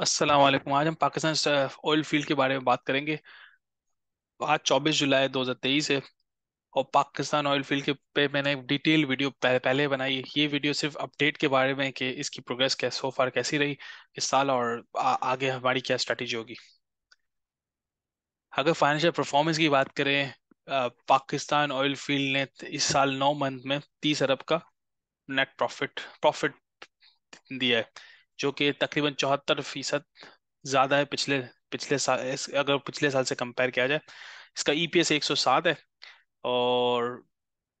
अस्सलाम वालेकुम आज हम पाकिस्तान ऑयल फील्ड के बारे में बात करेंगे आज 24 जुलाई 2023 है और पाकिस्तान ऑयल फील्ड के पे मैंने डिटेल वीडियो पहले बनाई ये वीडियो सिर्फ अपडेट के बारे में कि इसकी प्रोग्रेस कैसे सो फार कैसी रही इस साल और आ, आगे हमारी क्या स्ट्रेटजी होगी अगर फाइनेंशियल परफॉर्मेंस की बात करें पाकिस्तान ऑयल फील्ड ने इस साल नौ मंथ में तीस अरब का नेट प्रॉफिट प्रॉफिट दिया है जो कि तकरीबन चौहत्तर फीसद ज़्यादा है पिछले पिछले साल अगर पिछले साल से कंपेयर किया जाए इसका ई पी एस एक सौ सात है और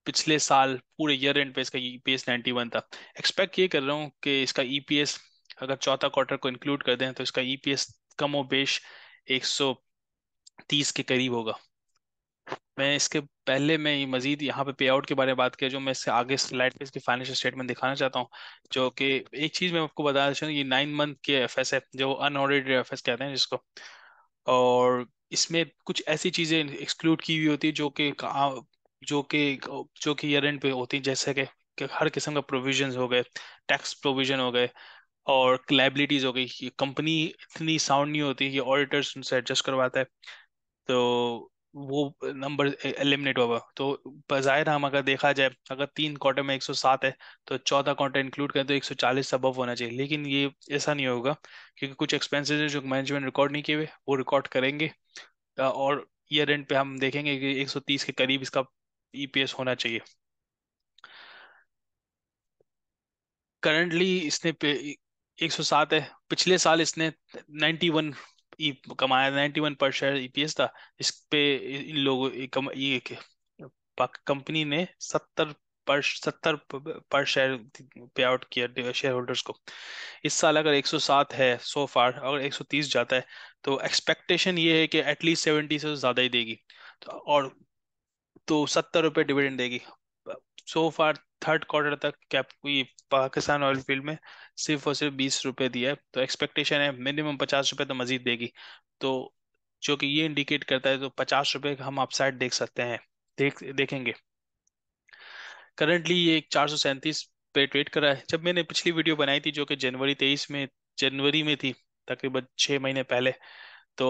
पिछले साल पूरे ईयर एंड पे इसका E P S ninety one था एक्सपेक्ट ये कर रहा हूँ कि इसका ई पी एस अगर चौथा क्वार्टर को इंक्लूड कर दें तो इसका ई पी एस कम बेश तीस के करीब होगा मैं इसके पहले मैं ये मजीद यहाँ पे पे आउट के बारे में बात किया जो मैं इससे आगे स्लाइड पे इसकी फाइनेंशियल स्टेटमेंट दिखाना चाहता हूँ जो कि एक चीज़ मैं आपको बताना चाहूँ ये नाइन मंथ के एफ है जो अनऑडिटेड एफ कहते हैं जिसको और इसमें कुछ ऐसी चीज़ें एक्सक्लूड की हुई होती है जो कि जो कि जो कि ईयर एंड पे होती है जैसे कि, कि हर किस्म का प्रोविजन हो गए टैक्स प्रोविजन हो गए और लाइबिलिटीज़ हो गई कंपनी इतनी साउंड नहीं होती कि ऑडिटर्स उनसे एडजस्ट करवाता है तो वो नंबर एलिमिनेट होगा तो जाहिर हम अगर देखा जाए अगर तीन क्वार्टर में 107 है तो चौदह क्वार्टर इंक्लूड करें तो 140 अबव होना चाहिए लेकिन ये ऐसा नहीं होगा क्योंकि कुछ एक्सपेंसेस हैं जो मैनेजमेंट रिकॉर्ड नहीं किए हुए वो रिकॉर्ड करेंगे और ईयर एंड पे हम देखेंगे कि 130 के करीब इसका ईपीएस e होना चाहिए करंटली इसने पे 107 है पिछले साल इसने 91 कमाया नाइनटी वन पर शेयर ईपीएस था इस पे इन लोगों ये कंपनी ने सत्तर पर सत्तर पर शेयर पे आउट किया शेयर होल्डर्स को इस साल अगर 107 है सो फार अगर 130 जाता है तो एक्सपेक्टेशन ये है कि एटलीस्ट 70 से ज़्यादा ही देगी तो और तो सत्तर रुपये डिविडेंड देगी सो फार थर्ड क्वार्टर तक कैप की पाकिस्तान ऑयल फील्ड में सिर्फ और सिर्फ बीस रुपए दिया है तो एक्सपेक्टेशन है मिनिमम पचास रुपए तो मजीद देगी तो जो कि ये इंडिकेट करता है तो पचास रुपये हम अपसाइड देख सकते हैं देख देखेंगे करंटली ये चार सौ सैंतीस पे ट्रेड कर रहा है जब मैंने पिछली वीडियो बनाई थी जो कि जनवरी तेईस में जनवरी में थी तकरीबन छः महीने पहले तो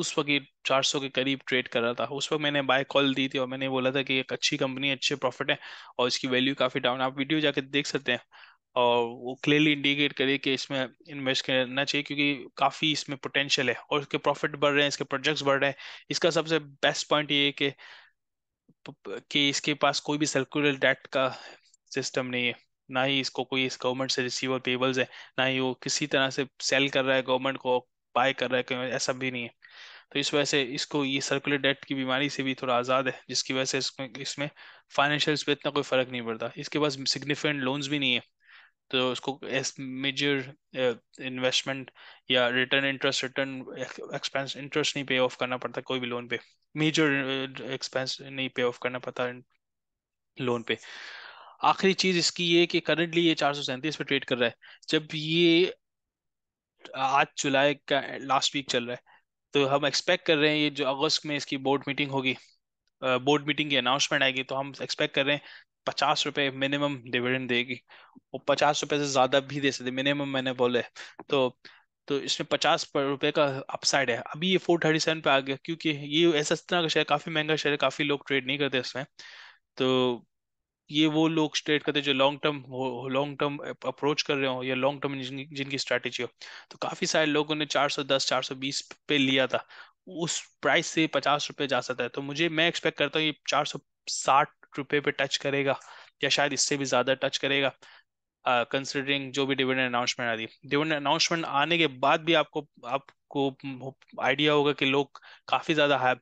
उस वक्त ये चार सौ के करीब ट्रेड कर रहा था उस वक्त मैंने बाय कॉल दी थी और मैंने बोला था कि एक अच्छी कंपनी अच्छे प्रॉफिट है और इसकी वैल्यू काफ़ी डाउन आप वीडियो जाके देख सकते हैं और वो क्लियरली इंडिकेट करे कि इसमें इन्वेस्ट करना चाहिए क्योंकि काफ़ी इसमें पोटेंशियल है और इसके प्रॉफिट बढ़ रहे हैं इसके प्रोजेक्ट्स बढ़ रहे हैं इसका सबसे बेस्ट पॉइंट ये है कि कि इसके पास कोई भी सर्कुलर डेट का सिस्टम नहीं है ना ही इसको कोई इस गवर्नमेंट से रिसीवर पेबल्स है ना ही वो किसी तरह से सेल कर रहा है गवर्नमेंट को बाय कर रहा है कहीं ऐसा भी नहीं है तो इस वजह से इसको ये सर्कुलर डेट की बीमारी से भी थोड़ा आज़ाद है जिसकी वजह से इसमें इसमें फाइनेंशियल पे इतना कोई फ़र्क नहीं पड़ता इसके पास सिग्निफिकेंट लोन्स भी नहीं है तो उसको एस मेजर इन्वेस्टमेंट या return interest return expense interest नहीं पे ऑफ करना पड़ता कोई भी लोन पे मेजर एक्सपेंस नहीं पे ऑफ करना पड़ता लोन पे आखिरी चीज़ इसकी ये कि करंटली ये चार सौ सैंतीस पे ट्रेड कर रहा है जब ये आज जुलाई का लास्ट वीक चल रहा है तो हम एक्सपेक्ट कर रहे हैं ये जो अगस्त में इसकी बोर्ड मीटिंग होगी बोर्ड मीटिंग की अनाउंसमेंट आएगी तो हम एक्सपेक्ट कर रहे हैं पचास रुपये मिनिमम डिविडेंड देगी और पचास रुपये से ज़्यादा भी दे सकते मिनिमम मैंने बोले तो तो इसमें पचास रुपये का अपसाइड है अभी ये फोर थर्टी सेवन पे आ गया क्योंकि ये ऐसा तरह का शेयर काफ़ी महंगा शेयर काफ़ी लोग ट्रेड नहीं करते इसमें तो ये वो लोग स्टेट करते हैं जो long term long term approach कर रहे हो या लॉन्ग टर्म जिनकी स्ट्रेटेजी हो तो काफी सारे लोगों ने 410 420 पे लिया था उस प्राइस से पचास रुपये जा सकता है तो मुझे मैं एक्सपेक्ट करता हूँ ये चार सौ साठ रुपये पे टच करेगा या शायद इससे भी ज्यादा टच करेगा कंसिडरिंग uh, जो भी डिविडेंड अनाउंसमेंट आ रही डिविडेंड अनाउंसमेंट आने के बाद भी आपको आपको आइडिया होगा कि लोग काफी ज्यादा है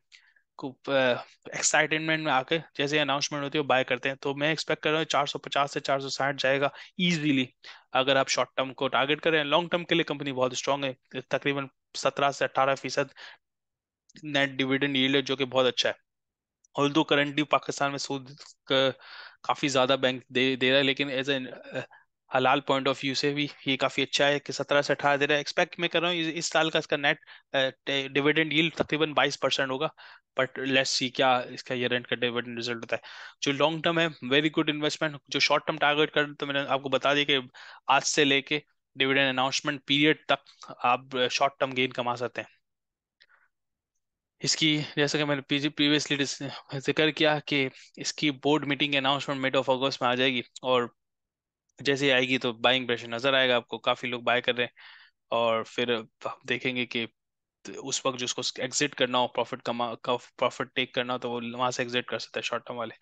एक्साइटमेंट में आके जैसे अनाउंसमेंट होती है बाय करते हैं तो मैं एक्सपेक्ट कर रहा हूँ 450 से 460 जाएगा इजीली अगर आप शॉर्ट टर्म को टारगेट करें लॉन्ग टर्म के लिए कंपनी बहुत स्ट्रांग है तकरीबन सत्रह से 18 फीसद नेट डिविडेंड ये जो कि बहुत अच्छा है और दो करंटली पाकिस्तान में सूद का, काफी ज्यादा बैंक दे दे रहा है लेकिन एज ए हलाल पॉइंट ऑफ व्यू से भी ये काफ़ी अच्छा है कि सत्रह से अठारह दे रहा है एक्सपेक्ट मैं कर रहा हूँ इस साल का इसका नेट डिविडेंड यील्ड तकरीबन बाईस परसेंट होगा बट लेट्स सी क्या इसका ईयर एंड का डिविडेंड रिजल्ट होता है जो लॉन्ग टर्म है वेरी गुड इन्वेस्टमेंट जो शॉर्ट टर्म टारगेट कर तो मैंने आपको बता दिया कि आज से लेके डिविडेंड अनाउंसमेंट पीरियड तक आप शॉर्ट टर्म गेन कमा सकते हैं इसकी जैसा कि मैंने प्रीवियसली जिक्र किया कि इसकी board meeting announcement mid of August में आ जाएगी और जैसे आएगी तो बाइंग प्रेशर नजर आएगा आपको काफी लोग बाय कर रहे हैं और फिर हम देखेंगे कि उस वक्त जिसको एग्जिट करना हो प्रॉफिट कमा का प्रॉफिट टेक करना हो तो वो वहां से एग्जिट कर सकता है शॉर्ट टर्म वाले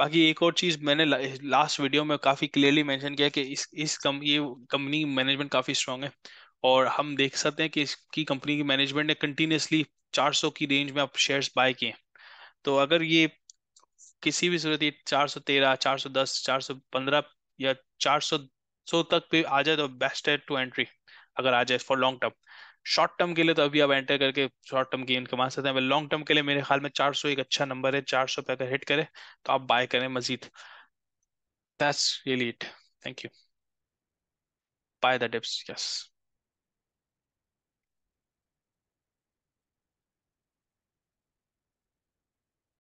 बाकी एक और चीज मैंने ला, लास्ट वीडियो में काफी क्लियरली मेंशन किया कि इस इस कम ये कंपनी मैनेजमेंट काफी स्ट्रांग है और हम देख सकते हैं कि इसकी कंपनी की मैनेजमेंट ने कंटिन्यूसली 400 की रेंज में आप शेयर्स बाय किए तो अगर ये किसी भी सूरत ये चार सौ पंद्रह या चार सौ सौ तक पे आ जाए तो बेस्ट है टू एंट्री अगर आ जाए for long term short term के लिए तो अभी आप एंटर करके शॉर्ट टर्म गेन कमा सकते हैं लॉन्ग टर्म के लिए मेरे ख्याल में 400 एक अच्छा नंबर है 400 पे अगर हिट करे तो आप बाय करें मजीद that's really it thank you buy the dips yes